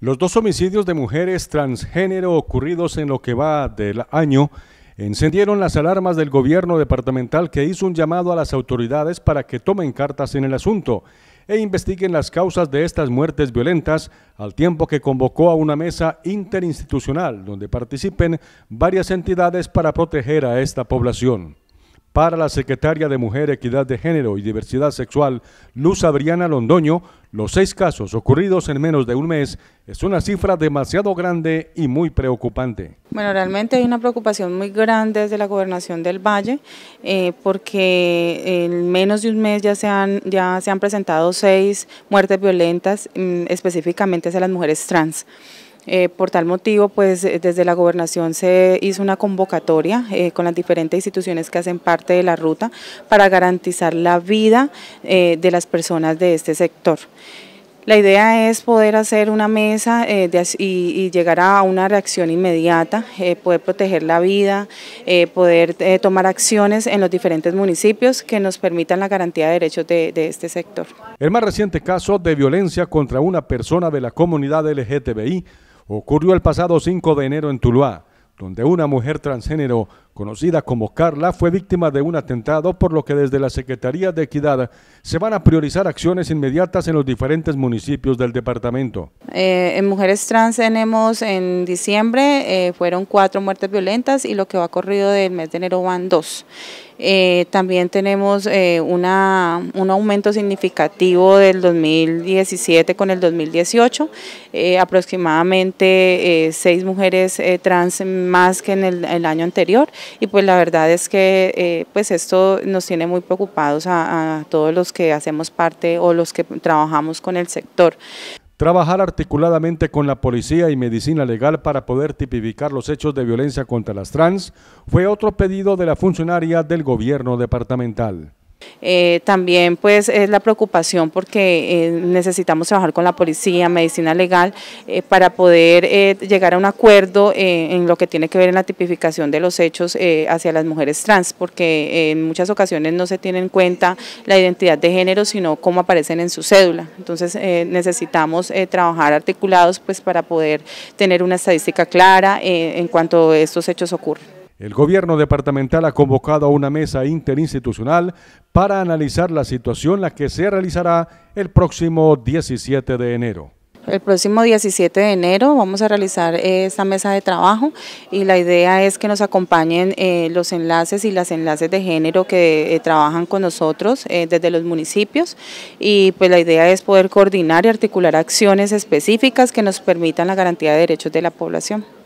Los dos homicidios de mujeres transgénero ocurridos en lo que va del año encendieron las alarmas del gobierno departamental que hizo un llamado a las autoridades para que tomen cartas en el asunto e investiguen las causas de estas muertes violentas, al tiempo que convocó a una mesa interinstitucional donde participen varias entidades para proteger a esta población para la secretaria de Mujer, Equidad de Género y Diversidad Sexual, Luz Adriana Londoño, los seis casos ocurridos en menos de un mes es una cifra demasiado grande y muy preocupante. Bueno, realmente hay una preocupación muy grande desde la gobernación del Valle, eh, porque en menos de un mes ya se han, ya se han presentado seis muertes violentas, mm, específicamente hacia las mujeres trans. Eh, por tal motivo, pues eh, desde la gobernación se hizo una convocatoria eh, con las diferentes instituciones que hacen parte de la ruta para garantizar la vida de las personas de este sector. La idea es poder hacer una mesa y, llegar a una reacción inmediata, poder proteger la vida, poder tomar acciones en los diferentes municipios que nos permitan la garantía de derechos de, de, este sector. El más reciente caso de violencia contra una persona de la comunidad LGTBI ocurrió el pasado 5 de enero en Tuluá, donde una mujer transgénero conocida como Carla, fue víctima de un atentado, por lo que desde la Secretaría de Equidad se van a priorizar acciones inmediatas en los diferentes municipios del departamento. Eh, en Mujeres Trans tenemos en diciembre, eh, fueron cuatro muertes violentas y lo que va corrido del mes de enero van dos. Eh, también tenemos un aumento significativo del 2017 con el 2018, aproximadamente seis mujeres trans más que en el año anterior y pues la verdad es que eh, pues esto nos tiene muy preocupados a todos los que hacemos parte o los que trabajamos con el sector. Trabajar articuladamente con la policía y medicina legal para poder tipificar los hechos de violencia contra las trans fue otro pedido de la funcionaria del gobierno departamental. Eh, también pues es la preocupación porque eh, necesitamos trabajar con la policía, medicina legal, eh, para poder llegar a un acuerdo en lo que tiene que ver en la tipificación de los hechos hacia las mujeres trans, porque en muchas ocasiones no se tiene en cuenta la identidad de género, sino cómo aparecen en su cédula. Entonces necesitamos trabajar articulados pues para poder tener una estadística clara en cuanto a estos hechos ocurren. El gobierno departamental ha convocado a una mesa interinstitucional para analizar la situación, la que se realizará el próximo 17 de enero. El próximo 17 de enero vamos a realizar esta mesa de trabajo y la idea es que nos acompañen eh, los enlaces y las enlaces de género que eh, trabajan con nosotros eh, desde los municipios y pues la idea es poder coordinar y articular acciones específicas que nos permitan la garantía de derechos de la población.